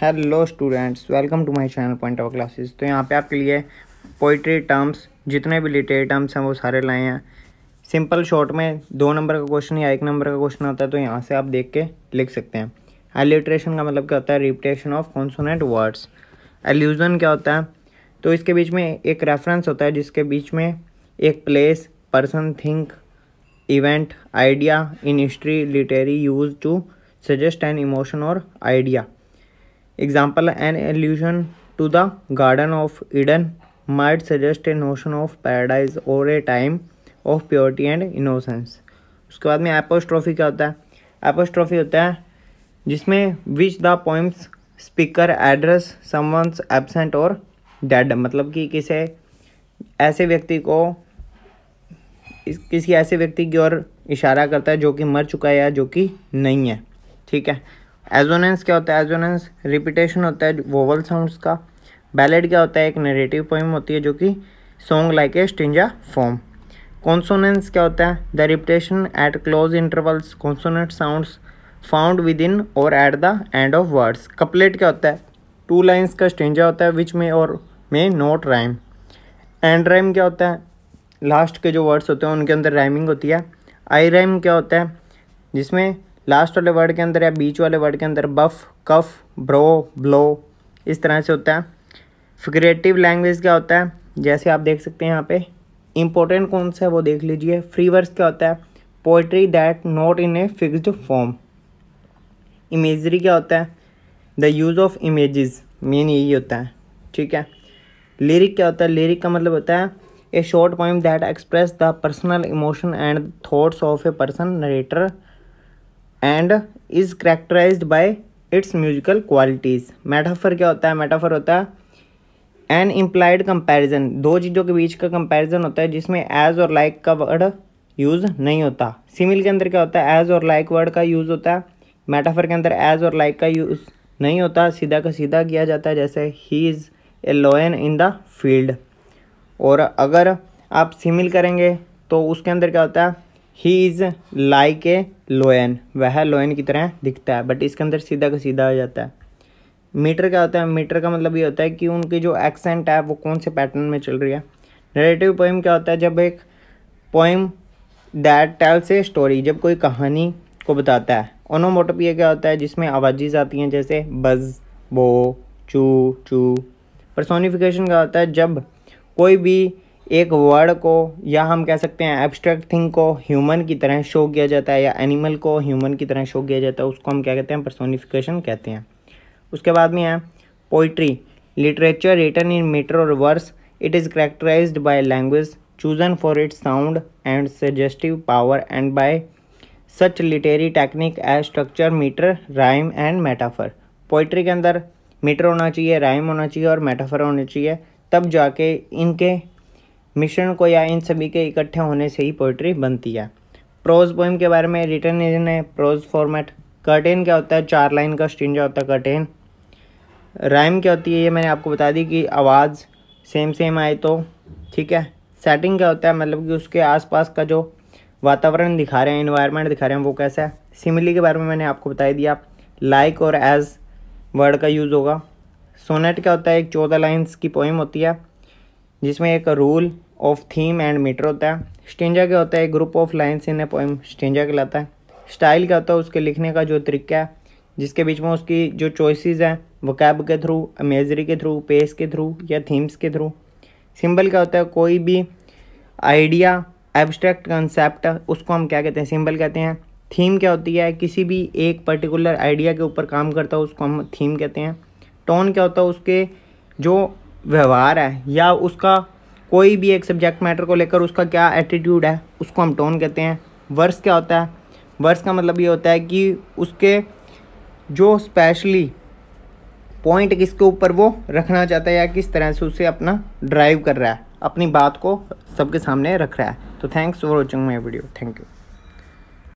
hello students welcome to my channel point of classes तो यहाँ पे आपके लिए पोइट्री टर्म्स जितने भी लिटरेरी टर्म्स हैं वो सारे लाए हैं सिंपल शॉर्ट में दो नंबर का क्वेश्चन या एक नंबर का क्वेश्चन आता है तो यहाँ से आप देख के लिख सकते हैं एलिट्रेशन का मतलब क्या होता है repetition of consonant words allusion क्या होता है तो इसके बीच में एक रेफरेंस होता है जिसके बीच में एक place person thing event idea in history literary use to suggest an emotion और idea example an allusion to the garden of Eden might suggest a notion of paradise और a time of purity and innocence उसके बाद में apostrophe क्या होता है apostrophe होता है जिसमें which the points speaker address someone absent और डेड मतलब कि किसे ऐसे व्यक्ति को किसी ऐसे व्यक्ति की ओर इशारा करता है जो कि मर चुका है या जो कि नहीं है ठीक है एजोनेंस क्या होता है एजोनेंस रिपीटेशन होता है वोवल साउंड्स का बैलेट क्या होता है एक नेरेटिव पोइम होती है जो कि song like a stanza form consonance क्या होता है the repetition at close intervals consonant sounds found within और at the end of words couplet क्या होता है टू लाइन्स का स्टेंजा होता है विच में और may not rhyme and rhyme क्या होता है लास्ट के जो वर्ड्स होते हैं उनके अंदर राइमिंग होती है आई राइम क्या होता है जिसमें लास्ट वाले वर्ड के अंदर या बीच वाले वर्ड के अंदर बफ कफ ब्रो ब्लो इस तरह से होता है फिग्रेटिव लैंग्वेज क्या होता है जैसे आप देख सकते हैं यहाँ पे इंपॉर्टेंट कौन सा है वो देख लीजिए फ्री वर्स क्या होता है poetry that not in a fixed form imagery क्या होता है the use of image main यही होता है ठीक है लिरिक क्या होता है लिरिक का मतलब होता है a short point that express the personal emotion and thoughts of a person narrator and is characterise by its musical qualities metaphor क्या होता है मेटाफर होता है एन इम्प्लाइड कंपैरिजन दो चीज़ों के बीच का कंपैरिजन होता है जिसमें एज और लाइक का वर्ड यूज़ नहीं होता सिमिल के अंदर क्या होता है एज और लाइक वर्ड का यूज़ होता है मेटाफर के अंदर एज और लाइक का यूज़ नहीं होता सीधा का सीधा किया जाता है जैसे he is a lion in the field और अगर आप सिमिल करेंगे तो उसके अंदर क्या होता है ही इज़ लाइक ए लोयन वह लोयन की तरह दिखता है बट इसके अंदर सीधा का सीधा हो जाता है मीटर क्या होता है मीटर का मतलब ये होता है कि उनकी जो एक्सेंट है वो कौन से पैटर्न में चल रही है नरेटिव पोइम क्या होता है जब एक poem that tells a story जब कोई कहानी को बताता है ओनोमोटोपिया क्या होता है जिसमें आवाज़ेज आती हैं जैसे बज़ बो चू चू परसोनिफिकेशन क्या होता है जब कोई भी एक वर्ड को या हम कह सकते हैं एब्स्ट्रैक्ट थिंग को ह्यूमन की तरह शो किया जाता है या एनिमल को ह्यूमन की तरह शो किया जाता है उसको हम क्या कहते हैं पर्सोनिफिकेशन कहते हैं उसके बाद में है poetry literature return in meter और verse it is characterise by language chosen for its sound and suggestive power and by such literary technique as structure meter rhyme and metaphor poetry के अंदर metre होना चाहिए rhyme होना चाहिए और metaphor होना चाहिए तब जाके इनके मिश्रण को या इन सभी के इकट्ठे होने से ही पोइट्री बनती है प्रोज पोइम के बारे में रिटर्न इन है प्रोज फॉर्मेट कर्टेन क्या होता है चार लाइन का स्टिंजा होता है कर्टेन राइम क्या होती है ये मैंने आपको बता दी कि आवाज़ सेम सेम आए तो ठीक है सेटिंग क्या होता है मतलब कि उसके आसपास का जो वातावरण दिखा रहे हैं इन्वायरमेंट दिखा रहे हैं वो कैसा है सिमिली के बारे में मैंने आपको बता दिया लाइक और एज वर्ड का यूज़ होगा सोनेट क्या होता है एक चौदह लाइन्स की पोइम होती है जिसमें एक rule of theme and meter होता है स्टेंजा क्या होता है group of lines in a poem stanza कहलाता है स्टाइल क्या होता है उसके लिखने का जो तरीका है जिसके बीच में उसकी जो चॉइसेस हैं वो कैब के थ्रू अमेजरी के थ्रू पेस के थ्रू या थीम्स के थ्रू सिंबल क्या होता है कोई भी आइडिया एब्स्ट्रैक्ट कंसेप्ट उसको हम क्या कहते हैं सिंबल कहते हैं थीम क्या होती है किसी भी एक पर्टिकुलर आइडिया के ऊपर काम करता है उसको हम थीम कहते हैं टोन क्या होता है उसके जो व्यवहार है या उसका कोई भी एक सब्जेक्ट मैटर को लेकर उसका क्या एटीट्यूड है उसको हम टोन कहते हैं वर्स क्या होता है वर्स का मतलब ये होता है कि उसके जो स्पेशली पॉइंट किसके ऊपर वो रखना चाहता है या किस तरह से उसे अपना ड्राइव कर रहा है अपनी बात को सबके सामने रख रहा है तो thanks for watching my video thank you